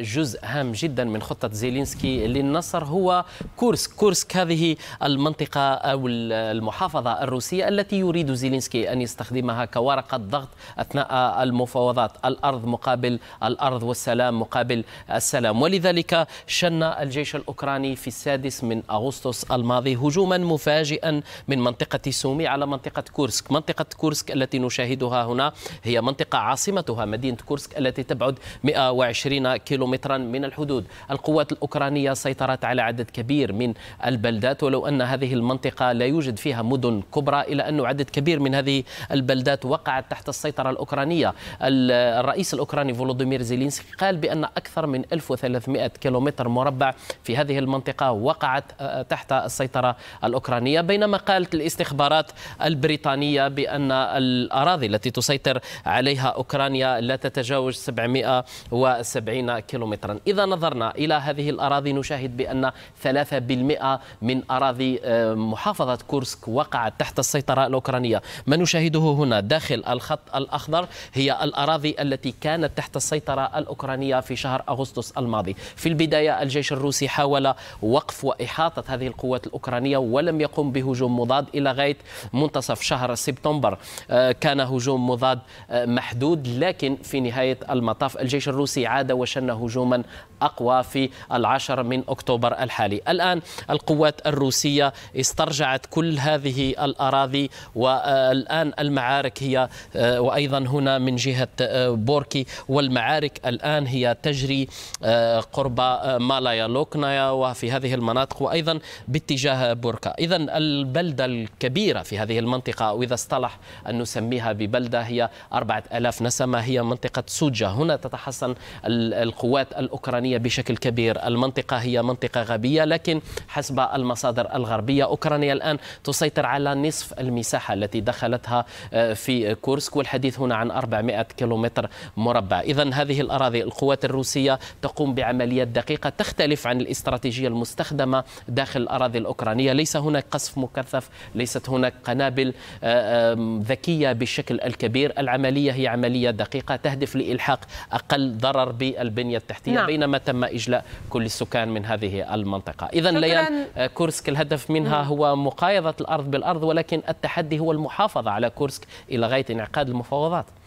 جزء هام جدا من خطة زيلينسكي للنصر هو كورسك كورسك هذه المنطقة أو المحافظة الروسية التي يريد زيلينسكي أن يستخدمها كورقة ضغط أثناء المفاوضات الأرض مقابل الأرض والسلام مقابل السلام ولذلك شن الجيش الأوكراني في السادس من أغسطس الماضي هجوما مفاجئا من منطقة سومي على منطقة كورسك منطقة كورسك التي نشاهدها هنا هي منطقة عاصمتها مدينة كورسك التي تبعد 120 كيلو كيلومترا من الحدود القوات الأوكرانية سيطرت على عدد كبير من البلدات ولو أن هذه المنطقة لا يوجد فيها مدن كبرى إلا أن عدد كبير من هذه البلدات وقعت تحت السيطرة الأوكرانية الرئيس الأوكراني فولودومير زيلينسكي قال بأن أكثر من 1300 كيلومتر مربع في هذه المنطقة وقعت آه، تحت السيطرة الأوكرانية بينما قالت الاستخبارات البريطانية بأن الأراضي التي تسيطر عليها أوكرانيا لا تتجاوز 770 كيلومتر كيلومترا إذا نظرنا إلى هذه الأراضي نشاهد بأن 3% من أراضي آه، محافظة كورسك وقعت تحت السيطرة الأوكرانية ما نشاهده هنا داخل الخط الأخضر هي الأراضي التي كانت تحت السيطرة الأوكرانية في شهر أغسطس الماضي في البداية الجيش الروسي حاول وقف وإحاطة هذه القوات الأوكرانية ولم يقم بهجوم مضاد إلى غاية منتصف شهر سبتمبر آه، كان هجوم مضاد آه، محدود لكن في نهاية المطاف الجيش الروسي عاد وشن هجوما أقوى في العشر من أكتوبر الحالي الآن القوات الروسية استرجعت كل هذه الأراضي والآن المعارك هي آه، وأيضا هنا من جهة آه، بوركي والمعارك الآن هي تجري آه، قرب مالايا لوكنايا وفي هذه المناطق وأيضا باتجاه بوركا إذا البلدة الكبيرة في هذه المنطقة وإذا اصطلح أن نسميها ببلدة هي 4000 نسمة هي منطقة سوجا هنا تتحصن القوات القوات الأوكرانية بشكل كبير المنطقة هي منطقة غبيه لكن حسب المصادر الغربية أوكرانيا الآن تسيطر على نصف المساحة التي دخلتها آه، في كورسك والحديث هنا عن 400 كيلومتر مربع إذا هذه الأراضي القوات الروسية تقوم بعمليات دقيقة تختلف عن الاستراتيجية المستخدمة داخل الأراضي الأوكرانية ليس هناك قصف مكثف ليست هناك قنابل آه، ذكية بشكل الكبير العملية هي عملية دقيقة تهدف لإلحاق أقل ضرر بالبنية التحتية نعم. بينما تم إجلاء كل السكان من هذه المنطقة إذا ليان آه، كورسك الهدف منها مم. هو مقايضة الأرض بالأرض ولكن التحدي هو المحافظة على كورسك إلى غاية انعقاد المفاوضات